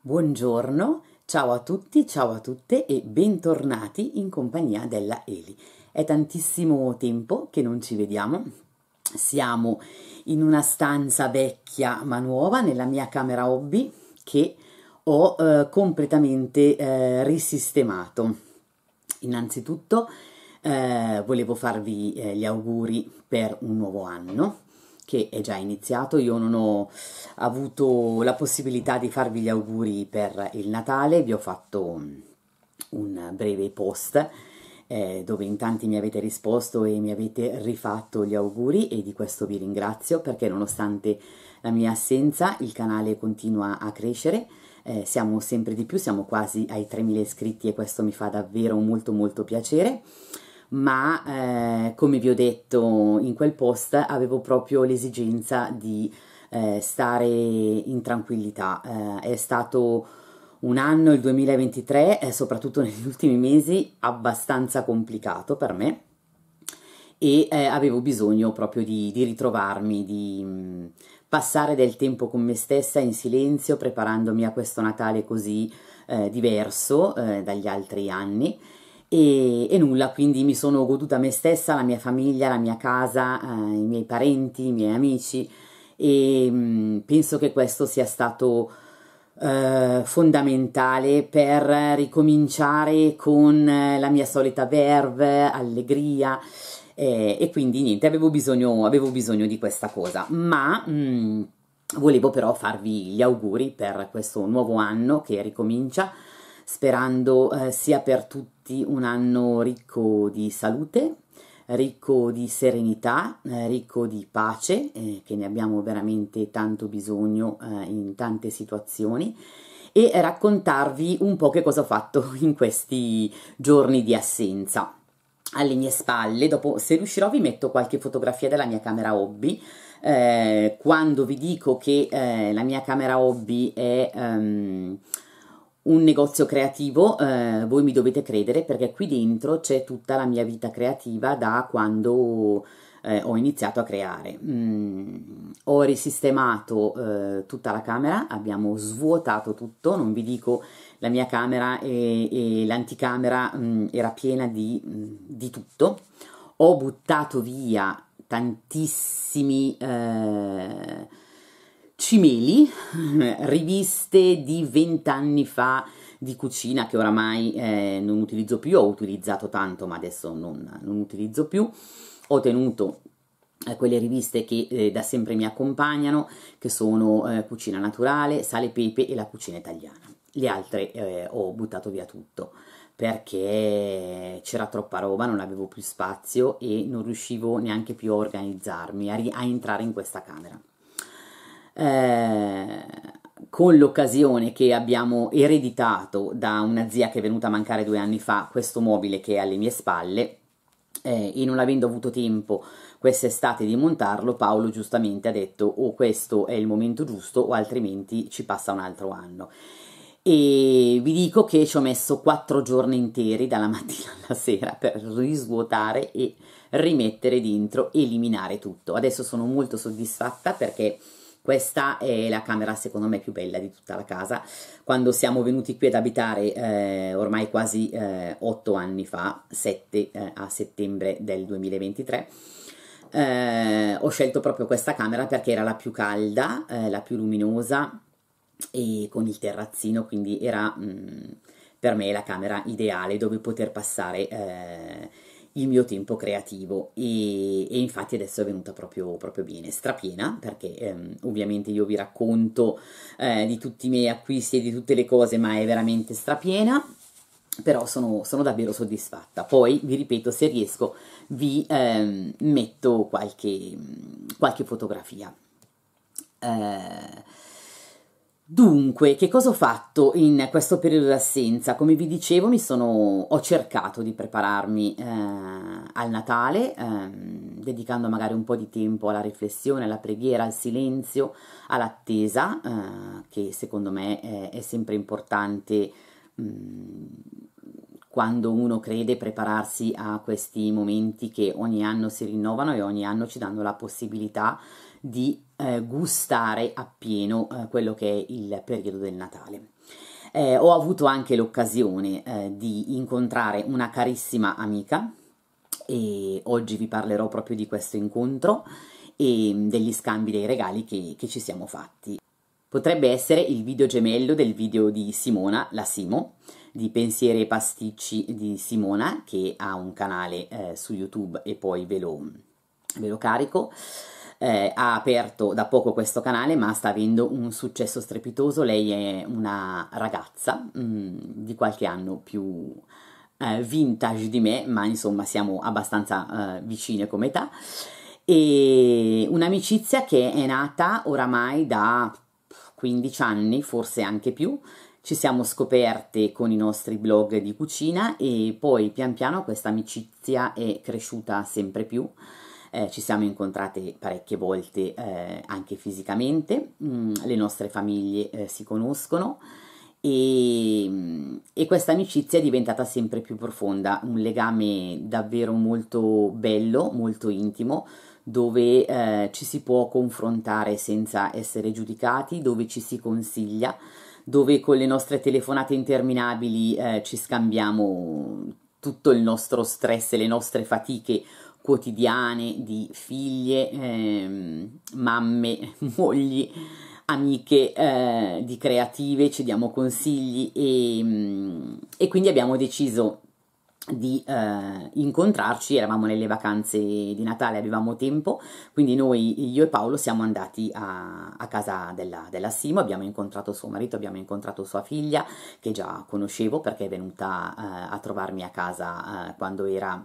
Buongiorno, ciao a tutti, ciao a tutte e bentornati in compagnia della Eli. È tantissimo tempo che non ci vediamo. Siamo in una stanza vecchia ma nuova, nella mia camera hobby, che ho eh, completamente eh, risistemato. Innanzitutto eh, volevo farvi eh, gli auguri per un nuovo anno che è già iniziato, io non ho avuto la possibilità di farvi gli auguri per il Natale, vi ho fatto mm, un breve post eh, dove in tanti mi avete risposto e mi avete rifatto gli auguri e di questo vi ringrazio perché nonostante la mia assenza il canale continua a crescere, eh, siamo sempre di più, siamo quasi ai 3.000 iscritti e questo mi fa davvero molto molto piacere ma eh, come vi ho detto in quel post avevo proprio l'esigenza di eh, stare in tranquillità, eh, è stato un anno, il 2023, soprattutto negli ultimi mesi, abbastanza complicato per me e eh, avevo bisogno proprio di, di ritrovarmi, di mh, mm, passare del tempo con me stessa in silenzio, preparandomi a questo Natale così eh, diverso eh, dagli altri anni. E, e, nulla, quindi mi sono goduta me stessa, la mia famiglia, la mia casa, eh, i miei parenti, i miei amici e mh, mm, penso che questo sia stato eh, fondamentale per ricominciare con eh, la mia solita verve, allegria eh, e quindi niente, avevo bisogno, avevo bisogno di questa cosa, ma... Mh, mm, volevo però farvi gli auguri per questo nuovo anno che ricomincia sperando eh, sia per tutti un anno ricco di salute, ricco di serenità, eh, ricco di pace, eh, che ne abbiamo veramente tanto bisogno eh, in tante situazioni, e raccontarvi un po' che cosa ho fatto in questi giorni di assenza. Alle mie spalle, dopo se riuscirò vi metto qualche fotografia della mia camera hobby, eh, quando vi dico che eh, la mia camera hobby è... Um, un negozio creativo, eh, voi mi dovete credere perché qui dentro c'è tutta la mia vita creativa da quando eh, ho iniziato a creare. Mm, ho risistemato eh, tutta la camera, abbiamo svuotato tutto, non vi dico la mia camera e, e l'anticamera mm, era piena di, mm, di, tutto. Ho buttato via tantissimi eh, cimeli, eh, riviste di vent'anni fa di cucina che oramai eh, non utilizzo più, ho utilizzato tanto ma adesso non, non utilizzo più, ho tenuto eh, quelle riviste che eh, da sempre mi accompagnano, che sono eh, Cucina Naturale, Sale Pepe e La Cucina Italiana. Le altre eh, ho buttato via tutto perché c'era troppa roba, non avevo più spazio e non riuscivo neanche più a organizzarmi, a, a entrare in questa camera. Eh, con l'occasione che abbiamo ereditato da una zia che è venuta a mancare due anni fa questo mobile che è alle mie spalle eh, e non avendo avuto tempo quest'estate di montarlo, Paolo giustamente ha detto o questo è il momento giusto o altrimenti ci passa un altro anno. E vi dico che ci ho messo quattro giorni interi, dalla mattina alla sera, per risvuotare e rimettere dentro, eliminare tutto. Adesso sono molto soddisfatta perché questa è la camera secondo me più bella di tutta la casa. Quando siamo venuti qui ad abitare eh, ormai quasi eh, 8 anni fa, 7 eh, a settembre del 2023, eh, ho scelto proprio questa camera perché era la più calda, eh, la più luminosa e con il terrazzino, quindi era mh, mm, per me la camera ideale dove poter passare eh, il mio tempo creativo e, e infatti adesso è venuta proprio, proprio bene, strapiena perché ehm, ovviamente io vi racconto eh, di tutti i miei acquisti e di tutte le cose ma è veramente strapiena però sono, sono, davvero soddisfatta. Poi, vi ripeto, se riesco vi ehm, metto qualche, qualche fotografia. Eh, Dunque, che cosa ho fatto in questo periodo d'assenza? Come vi dicevo, sono, ho cercato di prepararmi eh, al Natale, eh, dedicando magari un po' di tempo alla riflessione, alla preghiera, al silenzio, all'attesa, eh, che secondo me è, eh, è sempre importante mh, mm, quando uno crede prepararsi a questi momenti che ogni anno si rinnovano e ogni anno ci danno la possibilità di di eh, gustare appieno eh, quello che è il periodo del Natale. Eh, ho avuto anche l'occasione eh, di incontrare una carissima amica e oggi vi parlerò proprio di questo incontro e mm, degli scambi dei regali che, che ci siamo fatti. Potrebbe essere il video gemello del video di Simona, la Simo, di Pensieri e Pasticci di Simona, che ha un canale eh, su YouTube e poi ve lo, mm, ve lo carico eh, ha aperto da poco questo canale ma sta avendo un successo strepitoso, lei è una ragazza mh, mm, di qualche anno più eh, vintage di me, ma insomma siamo abbastanza eh, vicine come età, e un'amicizia che è nata oramai da 15 anni, forse anche più, ci siamo scoperte con i nostri blog di cucina e poi pian piano questa amicizia è cresciuta sempre più eh, ci siamo incontrate parecchie volte eh, anche fisicamente, mm, le nostre famiglie eh, si conoscono e, mm, e questa amicizia è diventata sempre più profonda, un legame davvero molto bello, molto intimo, dove eh, ci si può confrontare senza essere giudicati, dove ci si consiglia, dove con le nostre telefonate interminabili eh, ci scambiamo tutto il nostro stress e le nostre fatiche quotidiane di figlie, eh, mamme, mogli, amiche eh, di creative, ci diamo consigli e, mm, e quindi abbiamo deciso di eh, incontrarci, eravamo nelle vacanze di Natale, avevamo tempo, quindi noi, io e Paolo, siamo andati a, a casa della, della, Simo, abbiamo incontrato suo marito, abbiamo incontrato sua figlia, che già conoscevo perché è venuta eh, a trovarmi a casa eh, quando era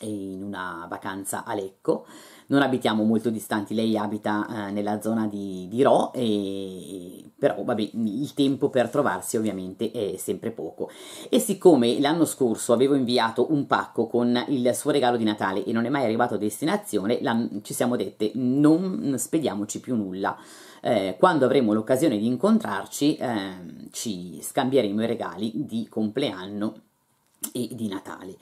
in una vacanza a Lecco. Non abitiamo molto distanti, lei abita eh, nella zona di, di Ro, e, però vabbè, il tempo per trovarsi ovviamente è sempre poco. E siccome l'anno scorso avevo inviato un pacco con il suo regalo di Natale e non è mai arrivato a destinazione, ci siamo dette non spediamoci più nulla. Eh, quando avremo l'occasione di incontrarci eh, ci scambieremo i regali di compleanno e di Natale.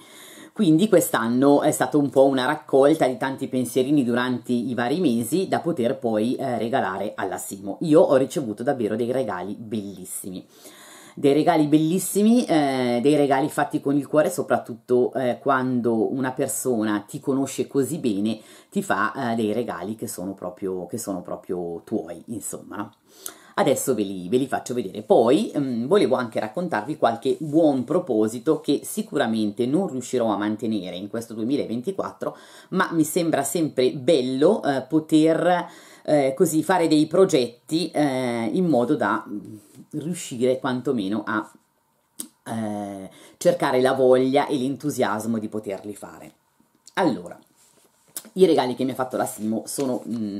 Quindi quest'anno è stato un po' una raccolta di tanti pensierini durante i vari mesi da poter poi eh, regalare alla Simo. Io ho ricevuto davvero dei regali bellissimi dei regali bellissimi, eh, dei regali fatti con il cuore, soprattutto eh, quando una persona ti conosce così bene, ti fa eh, dei regali che sono proprio, che sono proprio tuoi, insomma. No? adesso ve li, ve li faccio vedere. Poi mh, mm, volevo anche raccontarvi qualche buon proposito che sicuramente non riuscirò a mantenere in questo 2024, ma mi sembra sempre bello eh, poter eh, così fare dei progetti eh, in modo da mm, riuscire quantomeno a eh, cercare la voglia e l'entusiasmo di poterli fare. Allora, i regali che mi ha fatto la Simo sono... Mh, mm,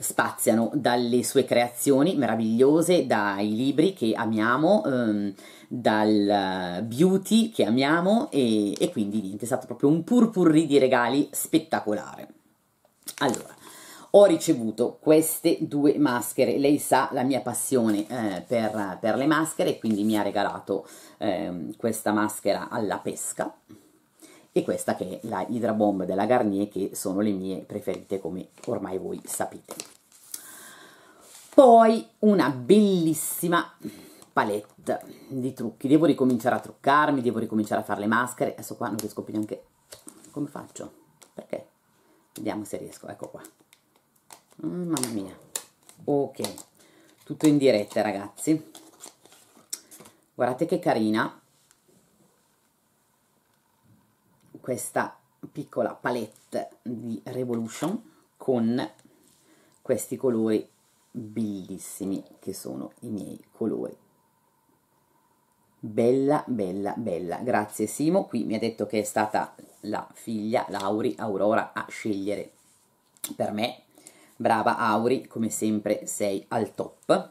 spaziano dalle sue creazioni meravigliose, dai libri che amiamo, ehm, dal eh, beauty che amiamo e, e quindi niente, è stato proprio un purpurri di regali spettacolare. Allora, ho ricevuto queste due maschere, lei sa la mia passione eh, per, per, le maschere, e quindi mi ha regalato eh, questa maschera alla pesca, e questa che è la Hydra Bomb della Garnier che sono le mie preferite come ormai voi sapete. Poi una bellissima palette di trucchi, devo ricominciare a truccarmi, devo ricominciare a fare le maschere, adesso qua non riesco più neanche, come faccio? Perché? Vediamo se riesco, ecco qua, mm, mamma mia, ok, tutto in diretta ragazzi, guardate che carina, questa piccola palette di Revolution con questi colori bellissimi che sono i miei colori bella bella bella grazie Simo qui mi ha detto che è stata la figlia Lauri Aurora a scegliere per me brava Auri come sempre sei al top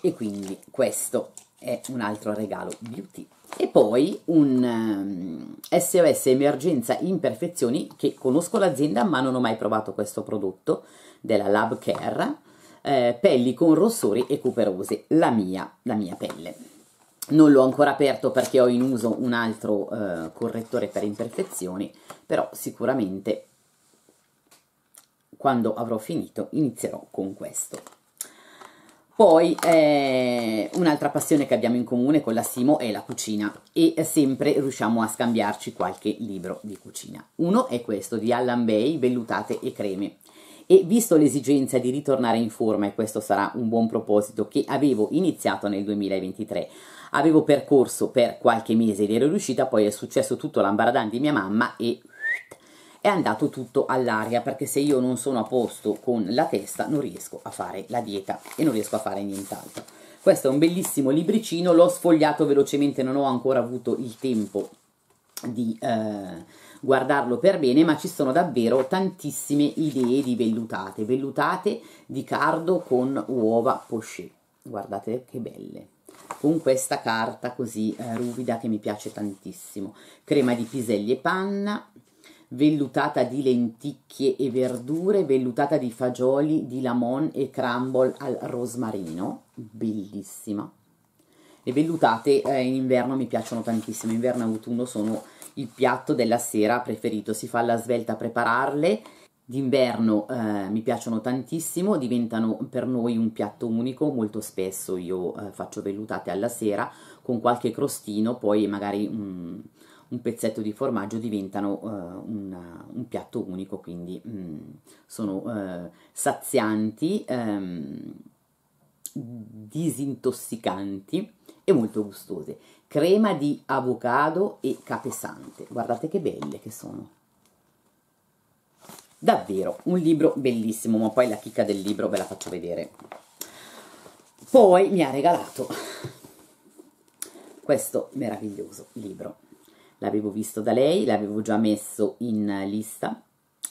e quindi questo è un altro regalo beauty e poi un um, ehm, SOS emergenza imperfezioni che conosco l'azienda ma non ho mai provato questo prodotto della Lab Care eh, pelli con rossori e cuperose la mia, la mia pelle non l'ho ancora aperto perché ho in uso un altro eh, correttore per imperfezioni però sicuramente quando avrò finito inizierò con questo poi eh, un'altra passione che abbiamo in comune con la Simo è la cucina e sempre riusciamo a scambiarci qualche libro di cucina. Uno è questo di Allan Bay, Vellutate e Creme. E visto l'esigenza di ritornare in forma, e questo sarà un buon proposito che avevo iniziato nel 2023, avevo percorso per qualche mese ed ero riuscita, poi è successo tutto l'ambaradan di mia mamma e è andato tutto all'aria perché se io non sono a posto con la testa non riesco a fare la dieta e non riesco a fare nient'altro. Questo è un bellissimo libricino, l'ho sfogliato velocemente, non ho ancora avuto il tempo di eh, guardarlo per bene, ma ci sono davvero tantissime idee di vellutate, vellutate di cardo con uova poché. Guardate che belle! con questa carta così eh, ruvida che mi piace tantissimo crema di piselli e panna vellutata di lenticchie e verdure, vellutata di fagioli, di lamon e crumble al rosmarino, bellissima. Le vellutate eh, in inverno mi piacciono tantissimo, inverno e autunno sono il piatto della sera preferito, si fa alla svelta a prepararle, d'inverno eh, mi piacciono tantissimo, diventano per noi un piatto unico, molto spesso io eh, faccio vellutate alla sera con qualche crostino, poi magari un, mm, un pezzetto di formaggio diventano uh, eh, un, un, piatto unico, quindi mm, sono uh, sazianti, um, disintossicanti e molto gustose. Crema di avocado e capesante, guardate che belle che sono. Davvero, un libro bellissimo, ma poi la chicca del libro ve la faccio vedere. Poi mi ha regalato questo meraviglioso libro l'avevo visto da lei, l'avevo già messo in lista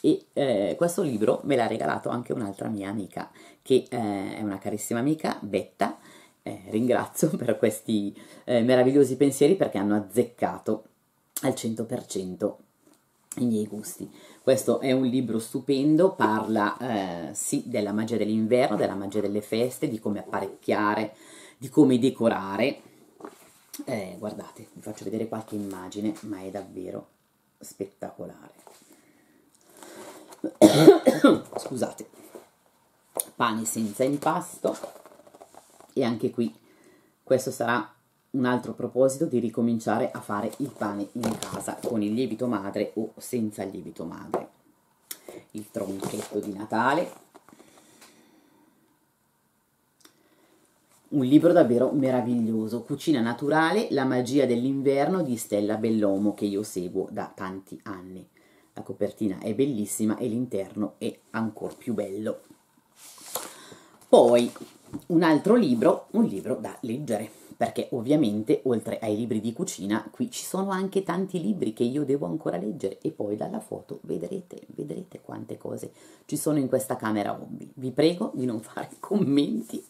e eh, questo libro me l'ha regalato anche un'altra mia amica che eh, è una carissima amica, Betta, eh, ringrazio per questi eh, meravigliosi pensieri perché hanno azzeccato al 100% i miei gusti. Questo è un libro stupendo, parla eh, sì della magia dell'inverno, della magia delle feste, di come apparecchiare, di come decorare, eh, guardate, vi faccio vedere qualche immagine, ma è davvero spettacolare. Scusate, pane senza impasto e anche qui questo sarà un altro proposito di ricominciare a fare il pane in casa con il lievito madre o senza il lievito madre. Il tronchetto di Natale Un libro davvero meraviglioso, Cucina naturale, la magia dell'inverno di Stella Bellomo che io seguo da tanti anni. La copertina è bellissima e l'interno è ancora più bello. Poi un altro libro, un libro da leggere, perché ovviamente oltre ai libri di cucina qui ci sono anche tanti libri che io devo ancora leggere e poi dalla foto vedrete, vedrete quante cose ci sono in questa camera hobby. Vi prego di non fare commenti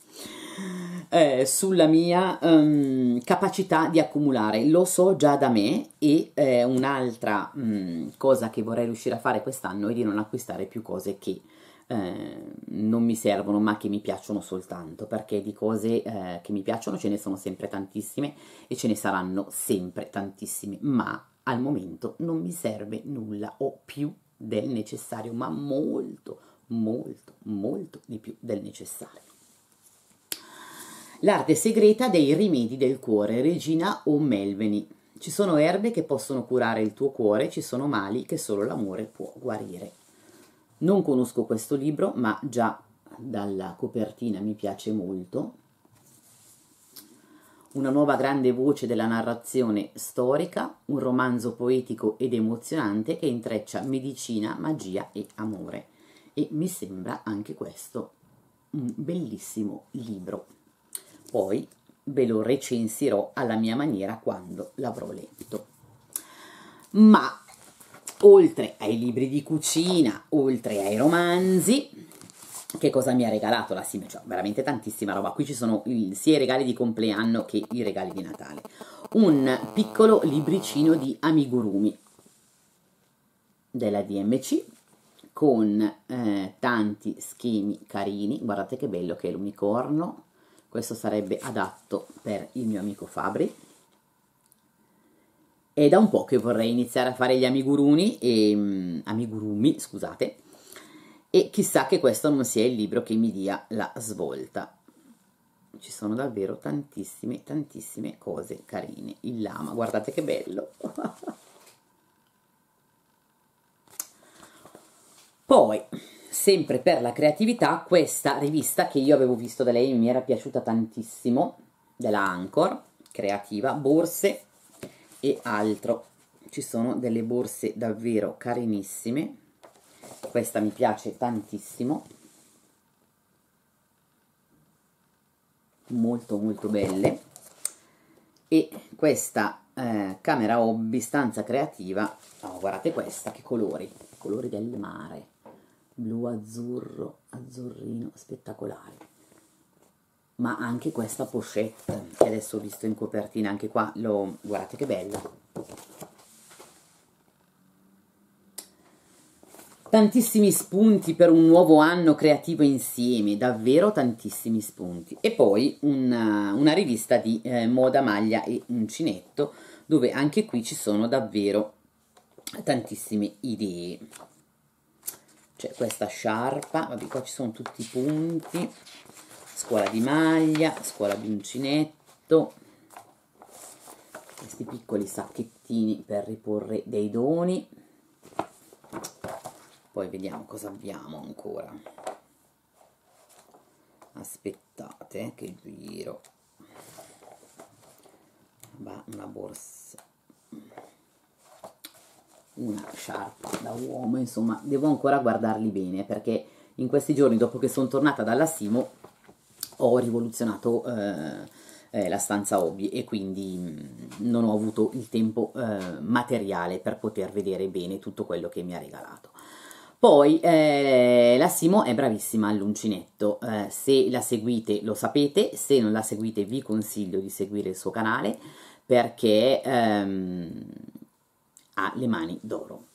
eh, sulla mia um, capacità di accumulare. Lo so già da me e eh, un'altra um, cosa che vorrei riuscire a fare quest'anno è di non acquistare più cose che eh, non mi servono ma che mi piacciono soltanto perché di cose eh, che mi piacciono ce ne sono sempre tantissime e ce ne saranno sempre tantissime ma al momento non mi serve nulla o più del necessario ma molto molto molto di più del necessario L'arte segreta dei rimedi del cuore, Regina o Melveni. Ci sono erbe che possono curare il tuo cuore, ci sono mali che solo l'amore può guarire. Non conosco questo libro, ma già dalla copertina mi piace molto. Una nuova grande voce della narrazione storica, un romanzo poetico ed emozionante che intreccia medicina, magia e amore. E mi sembra anche questo un bellissimo libro poi ve lo recensirò alla mia maniera quando l'avrò letto. Ma oltre ai libri di cucina, oltre ai romanzi, che cosa mi ha regalato la Sim? Cioè, veramente tantissima roba. Qui ci sono sia i regali di compleanno che i regali di Natale. Un piccolo libricino di amigurumi della DMC con eh, tanti schemi carini. Guardate che bello che è l'unicorno, questo sarebbe adatto per il mio amico Fabri. È da un po' che vorrei iniziare a fare gli amigurumi, e, mm, amigurumi, scusate, e chissà che questo non sia il libro che mi dia la svolta. Ci sono davvero tantissime, tantissime cose carine. Il lama, guardate che bello! Poi, sempre per la creatività questa rivista che io avevo visto da lei mi era piaciuta tantissimo, della Anchor, creativa, borse e altro. Ci sono delle borse davvero carinissime, questa mi piace tantissimo. Molto molto belle. E questa eh, camera hobby, stanza creativa, oh, guardate questa, che colori, colori del mare blu-azzurro, azzurrino, spettacolare. Ma anche questa pochette, che adesso ho visto in copertina, anche qua, lo, guardate che bella. Tantissimi spunti per un nuovo anno creativo insieme, davvero tantissimi spunti. E poi una, una rivista di eh, moda, maglia e uncinetto, dove anche qui ci sono davvero tantissime idee c'è questa sciarpa, vabbè qua ci sono tutti i punti, scuola di maglia, scuola di uncinetto, questi piccoli sacchettini per riporre dei doni, poi vediamo cosa abbiamo ancora, aspettate eh, che giro, va una borsa, una sciarpa da uomo, insomma, devo ancora guardarli bene perché in questi giorni, dopo che sono tornata dalla Simo, ho rivoluzionato eh, eh la stanza hobby e quindi mh, mm, non ho avuto il tempo eh, materiale per poter vedere bene tutto quello che mi ha regalato. Poi eh, la Simo è bravissima all'uncinetto, eh, se la seguite lo sapete, se non la seguite vi consiglio di seguire il suo canale perché... Ehm, ha le mani d'oro.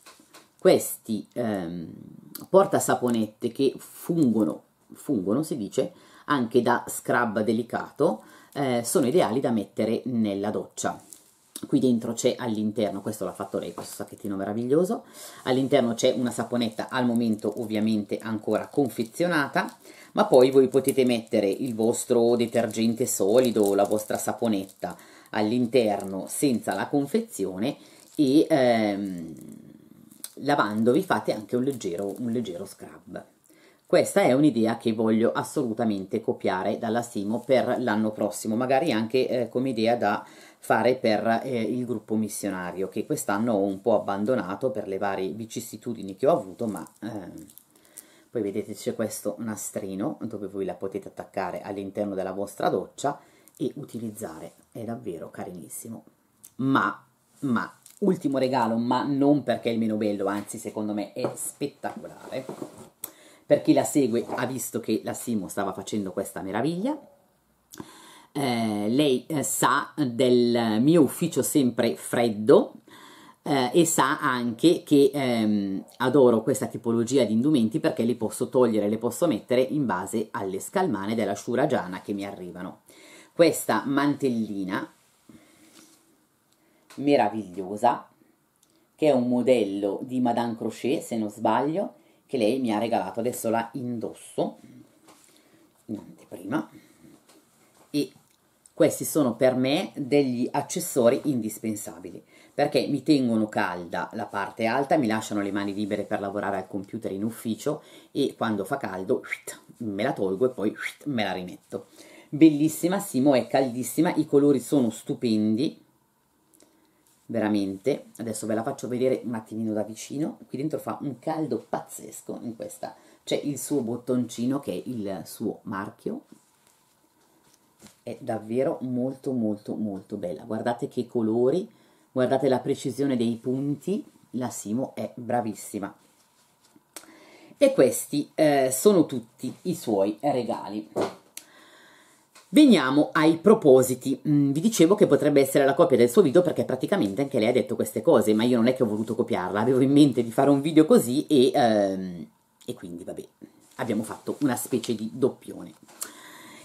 Questi ehm, portasaponette che fungono, fungono si dice, anche da scrub delicato, eh, sono ideali da mettere nella doccia. Qui dentro c'è all'interno, questo l'ha fatto lei, questo sacchettino meraviglioso, all'interno c'è una saponetta al momento ovviamente ancora confezionata, ma poi voi potete mettere il vostro detergente solido, la vostra saponetta all'interno senza la confezione e ehm, lavandovi fate anche un leggero, un leggero scrub. Questa è un'idea che voglio assolutamente copiare dalla Simo per l'anno prossimo, magari anche eh, come idea da fare per eh, il gruppo missionario, che quest'anno ho un po' abbandonato per le varie vicissitudini che ho avuto, ma ehm, poi vedete c'è questo nastrino dove voi la potete attaccare all'interno della vostra doccia e utilizzare, è davvero carinissimo. Ma, ma, Ultimo regalo, ma non perché è il meno bello, anzi secondo me è spettacolare. Per chi la segue ha visto che la Simo stava facendo questa meraviglia. Eh, lei eh, sa del mio ufficio sempre freddo eh, e sa anche che ehm, adoro questa tipologia di indumenti perché li posso togliere, le posso mettere in base alle scalmane della giana che mi arrivano. Questa mantellina meravigliosa, che è un modello di Madame Crochet, se non sbaglio, che lei mi ha regalato, adesso la indosso in anteprima e questi sono per me degli accessori indispensabili perché mi tengono calda la parte alta, mi lasciano le mani libere per lavorare al computer in ufficio e quando fa caldo me la tolgo e poi me la rimetto. Bellissima, Simo è caldissima, i colori sono stupendi, veramente, adesso ve la faccio vedere un attimino da vicino, qui dentro fa un caldo pazzesco in questa, c'è il suo bottoncino che è il suo marchio, è davvero molto molto molto bella, guardate che colori, guardate la precisione dei punti, la Simo è bravissima. E questi eh, sono tutti i suoi regali. Veniamo ai propositi. Mm, vi dicevo che potrebbe essere la copia del suo video perché praticamente anche lei ha detto queste cose, ma io non è che ho voluto copiarla, avevo in mente di fare un video così e, ehm, e quindi vabbè, abbiamo fatto una specie di doppione.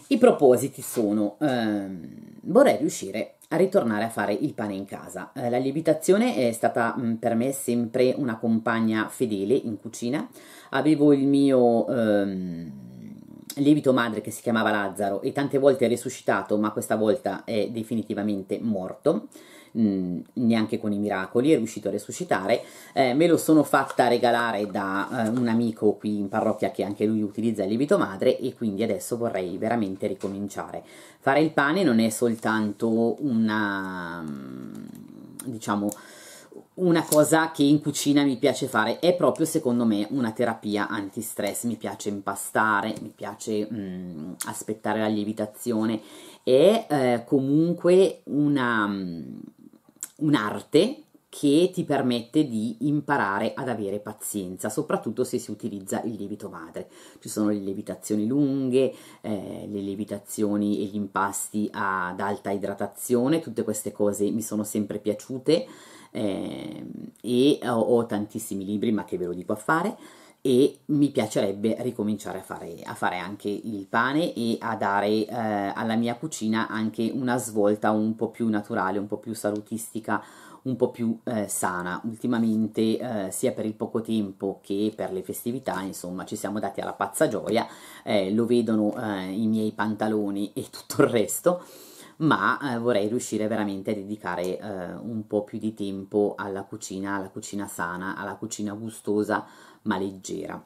I propositi sono, ehm, vorrei riuscire a ritornare a fare il pane in casa. Eh, la lievitazione è stata mh, mm, per me sempre una compagna fedele in cucina, avevo il mio... Ehm, lievito madre che si chiamava Lazzaro e tante volte è risuscitato, ma questa volta è definitivamente morto. Mm, neanche con i miracoli, è riuscito a resuscitare. Eh, me lo sono fatta regalare da eh, un amico qui in parrocchia che anche lui utilizza il lievito madre e quindi adesso vorrei veramente ricominciare. Fare il pane non è soltanto una mm, diciamo una cosa che in cucina mi piace fare è proprio secondo me una terapia antistress, mi piace impastare, mi piace mm, aspettare la lievitazione, è eh, comunque mm, un'arte un che ti permette di imparare ad avere pazienza, soprattutto se si utilizza il lievito madre. Ci sono le lievitazioni lunghe, eh, le lievitazioni e gli impasti ad alta idratazione, tutte queste cose mi sono sempre piaciute eh, e ho, ho, tantissimi libri, ma che ve lo dico a fare, e mi piacerebbe ricominciare a fare, a fare anche il pane e a dare eh, alla mia cucina anche una svolta un po' più naturale, un po' più salutistica, un po' più eh, sana. Ultimamente, eh, sia per il poco tempo che per le festività, insomma, ci siamo dati alla pazza gioia, eh, lo vedono eh, i miei pantaloni e tutto il resto ma eh, vorrei riuscire veramente a dedicare eh, un po' più di tempo alla cucina, alla cucina sana, alla cucina gustosa ma leggera.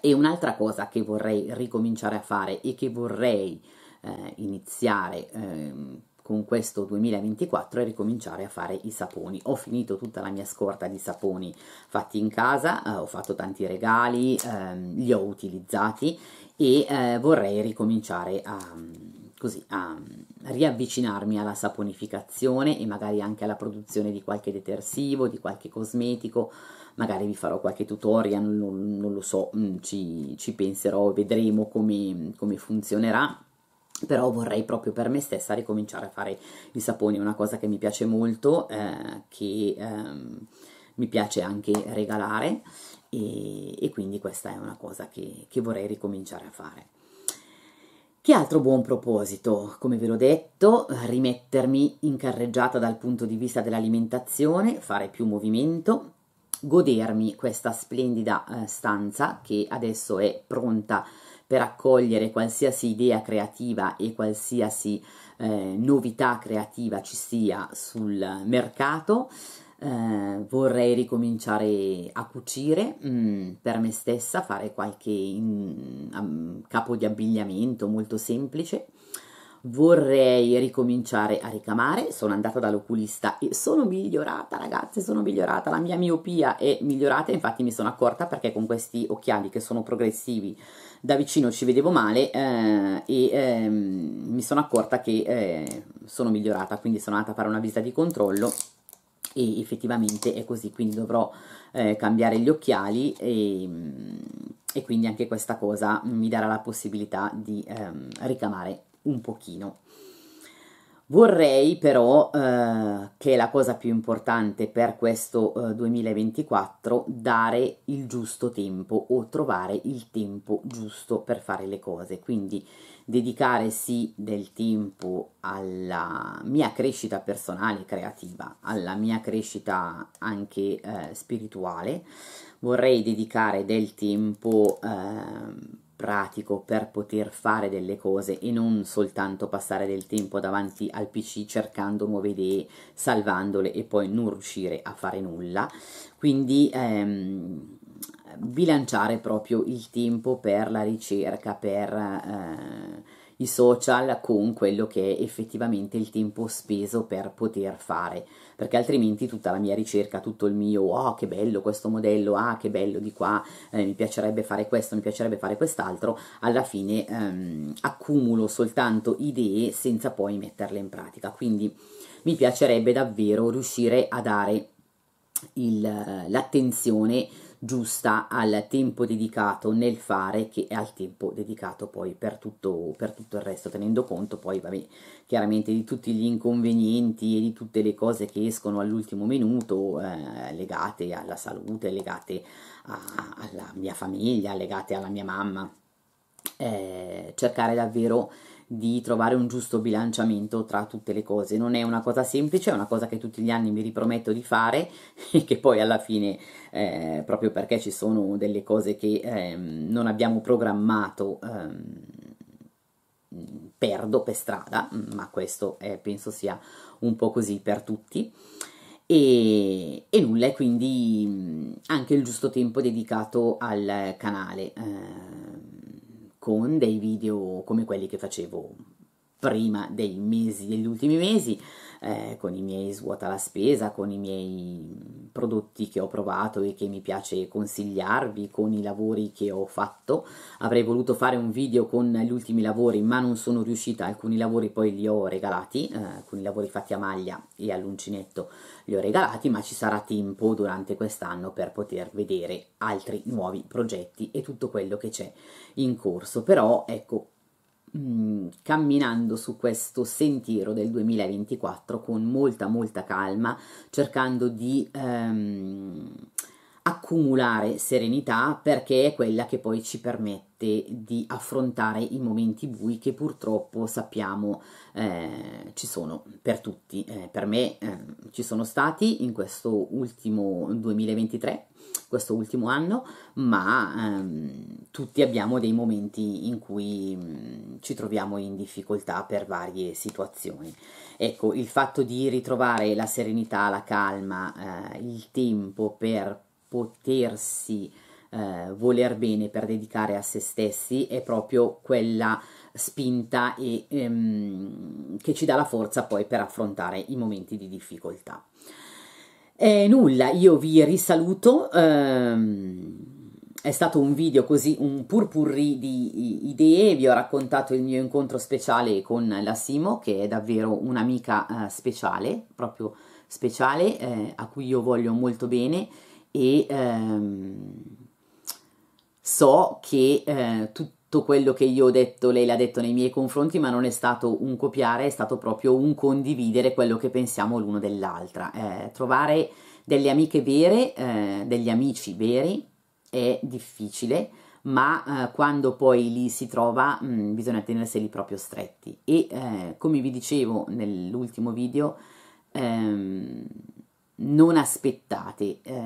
E un'altra cosa che vorrei ricominciare a fare e che vorrei eh, iniziare ehm, con questo 2024 è ricominciare a fare i saponi. Ho finito tutta la mia scorta di saponi fatti in casa, eh, ho fatto tanti regali, ehm, li ho utilizzati e eh, vorrei ricominciare a, così a riavvicinarmi alla saponificazione e magari anche alla produzione di qualche detersivo, di qualche cosmetico, magari vi farò qualche tutorial, non, non lo so, mm, ci, ci penserò, vedremo come, come funzionerà però vorrei proprio per me stessa ricominciare a fare i saponi, una cosa che mi piace molto, eh, che ehm, mi piace anche regalare e, e, quindi questa è una cosa che, che vorrei ricominciare a fare. Che altro buon proposito? Come ve l'ho detto, rimettermi in carreggiata dal punto di vista dell'alimentazione, fare più movimento, godermi questa splendida eh, stanza che adesso è pronta per accogliere qualsiasi idea creativa e qualsiasi eh, novità creativa ci sia sul mercato eh, vorrei ricominciare a cucire mh, mm, per me stessa, fare qualche in, um, capo di abbigliamento molto semplice. Vorrei ricominciare a ricamare, sono andata dall'oculista e sono migliorata ragazze, sono migliorata, la mia miopia è migliorata, infatti mi sono accorta perché con questi occhiali che sono progressivi da vicino ci vedevo male eh, e eh, mi sono accorta che eh, sono migliorata, quindi sono andata a fare una visita di controllo e effettivamente è così, quindi dovrò eh, cambiare gli occhiali e, mm, e, quindi anche questa cosa mi darà la possibilità di ehm, ricamare un pochino. Vorrei però, eh, che è la cosa più importante per questo eh, 2024, dare il giusto tempo o trovare il tempo giusto per fare le cose, quindi dedicare sì del tempo alla mia crescita personale creativa, alla mia crescita anche eh, spirituale, vorrei dedicare del tempo eh, pratico per poter fare delle cose e non soltanto passare del tempo davanti al PC cercando nuove idee, salvandole e poi non riuscire a fare nulla. Quindi ehm, Ehm, bilanciare proprio il tempo per la ricerca, per eh, i social con quello che è effettivamente il tempo speso per poter fare, perché altrimenti tutta la mia ricerca, tutto il mio oh che bello questo modello, ah che bello di qua, eh, mi piacerebbe fare questo, mi piacerebbe fare quest'altro, alla fine ehm, accumulo soltanto idee senza poi metterle in pratica. Quindi mi piacerebbe davvero riuscire a dare l'attenzione giusta al tempo dedicato nel fare che al tempo dedicato poi per tutto, per tutto il resto, tenendo conto poi vabbè, chiaramente di tutti gli inconvenienti e di tutte le cose che escono all'ultimo minuto eh, legate alla salute, legate a, alla mia famiglia, legate alla mia mamma. Eh, cercare davvero di trovare un giusto bilanciamento tra tutte le cose. Non è una cosa semplice, è una cosa che tutti gli anni mi riprometto di fare e che poi alla fine, eh, proprio perché ci sono delle cose che eh, non abbiamo programmato, eh, perdo per strada, mm, ma questo è, eh, penso sia un po' così per tutti. E, e, nulla, e quindi mm, anche il giusto tempo dedicato al canale ehm, con dei video come quelli che facevo prima dei mesi, degli ultimi mesi, eh, con i miei svuota la spesa, con i miei prodotti che ho provato e che mi piace consigliarvi, con i lavori che ho fatto. Avrei voluto fare un video con gli ultimi lavori, ma non sono riuscita, alcuni lavori poi li ho regalati, eh, alcuni lavori fatti a maglia e all'uncinetto li ho regalati, ma ci sarà tempo durante quest'anno per poter vedere altri nuovi progetti e tutto quello che c'è in corso. Però ecco, mh, mm, camminando su questo sentiero del 2024 con molta molta calma, cercando di ehm, accumulare serenità perché è quella che poi ci permette di affrontare i momenti bui che purtroppo sappiamo eh, ci sono per tutti. Eh, per me eh, ci sono stati in questo ultimo 2023, questo ultimo anno, ma ehm, tutti abbiamo dei momenti in cui mh, mm, ci troviamo in difficoltà per varie situazioni. Ecco, il fatto di ritrovare la serenità, la calma, eh, il tempo per potersi eh, voler bene per dedicare a se stessi è proprio quella spinta e, ehm, che ci dà la forza poi per affrontare i momenti di difficoltà. E nulla, io vi risaluto. Ehm, è stato un video così, un purpurri di idee, vi ho raccontato il mio incontro speciale con la Simo, che è davvero un'amica eh, speciale, proprio speciale, eh, a cui io voglio molto bene e ehm, so che eh, tutto quello che io ho detto lei l'ha detto nei miei confronti, ma non è stato un copiare, è stato proprio un condividere quello che pensiamo l'uno dell'altra. Eh, trovare delle amiche vere, eh, degli amici veri è difficile, ma eh, quando poi li si trova mh, mm, bisogna tenerseli proprio stretti e eh, come vi dicevo nell'ultimo video ehm, non aspettate, eh,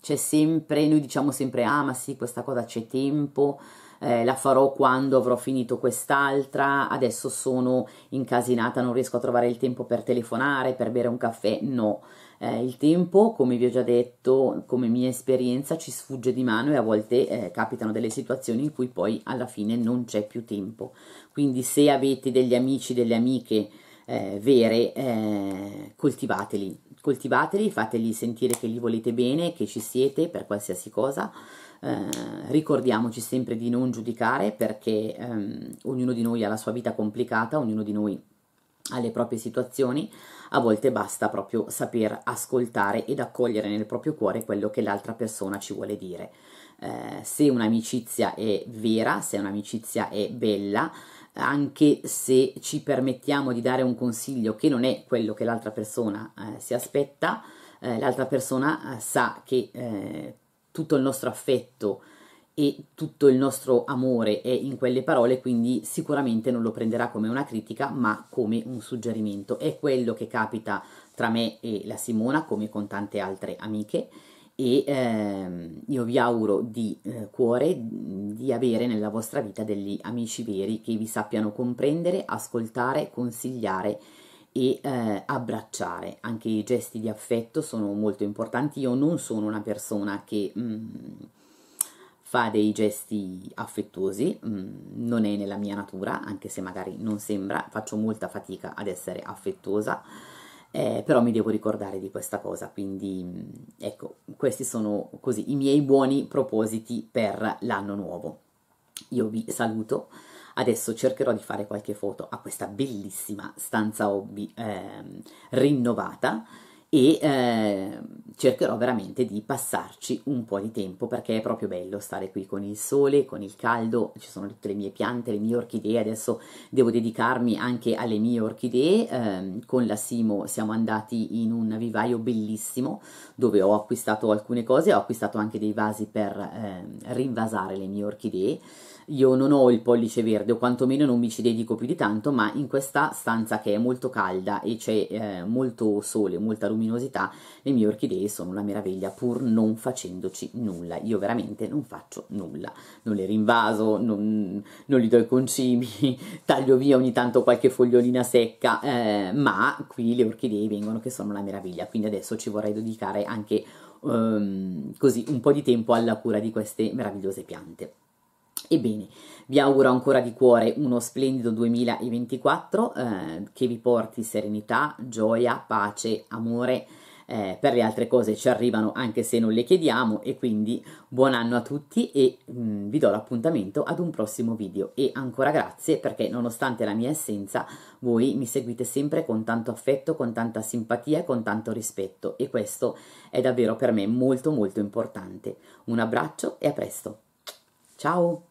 c'è sempre, noi diciamo sempre, ah ma sì, questa cosa c'è tempo, eh, la farò quando avrò finito quest'altra, adesso sono incasinata, non riesco a trovare il tempo per telefonare, per bere un caffè, no. Eh, il tempo, come vi ho già detto, come mia esperienza, ci sfugge di mano e a volte eh, capitano delle situazioni in cui poi alla fine non c'è più tempo. Quindi se avete degli amici, delle amiche eh, vere, eh, coltivateli, coltivateli, fateli sentire che li volete bene, che ci siete per qualsiasi cosa. Eh, ricordiamoci sempre di non giudicare perché ehm, ognuno di noi ha la sua vita complicata, ognuno di noi ha le proprie situazioni, a volte basta proprio saper ascoltare ed accogliere nel proprio cuore quello che l'altra persona ci vuole dire. Eh, se un'amicizia è vera, se un'amicizia è bella, anche se ci permettiamo di dare un consiglio che non è quello che l'altra persona eh, si aspetta, eh, l'altra persona eh, sa che eh, tutto il nostro affetto e tutto il nostro amore è in quelle parole, quindi sicuramente non lo prenderà come una critica, ma come un suggerimento. È quello che capita tra me e la Simona, come con tante altre amiche e ehm, io vi auguro di eh, cuore di avere nella vostra vita degli amici veri che vi sappiano comprendere, ascoltare, consigliare e eh, abbracciare. Anche i gesti di affetto sono molto importanti. Io non sono una persona che mh, fa dei gesti affettuosi, mh, non è nella mia natura, anche se magari non sembra, faccio molta fatica ad essere affettuosa eh, però mi devo ricordare di questa cosa, quindi mm, ecco, questi sono così i miei buoni propositi per l'anno nuovo. Io vi saluto, adesso cercherò di fare qualche foto a questa bellissima stanza hobby eh, rinnovata, e eh, cercherò veramente di passarci un po' di tempo perché è proprio bello stare qui con il sole, con il caldo, ci sono tutte le mie piante, le mie orchidee, adesso devo dedicarmi anche alle mie orchidee, eh, con la Simo siamo andati in un vivaio bellissimo dove ho acquistato alcune cose, ho acquistato anche dei vasi per eh, rinvasare le mie orchidee, io non ho il pollice verde o quantomeno non mi ci dedico più di tanto, ma in questa stanza che è molto calda e c'è eh, molto sole, molta luminosità, le mie orchidee sono una meraviglia pur non facendoci nulla. Io veramente non faccio nulla, non le rinvaso, non, non gli do i concimi, taglio via ogni tanto qualche fogliolina secca, eh, ma qui le orchidee vengono che sono una meraviglia, quindi adesso ci vorrei dedicare anche um, così un po' di tempo alla cura di queste meravigliose piante. Ebbene, vi auguro ancora di cuore uno splendido 2024 eh, che vi porti serenità, gioia, pace, amore. Eh, per le altre cose ci arrivano anche se non le chiediamo e quindi buon anno a tutti e mh, mm, vi do l'appuntamento ad un prossimo video e ancora grazie perché nonostante la mia assenza voi mi seguite sempre con tanto affetto, con tanta simpatia e con tanto rispetto e questo è davvero per me molto molto importante. Un abbraccio e a presto. Ciao!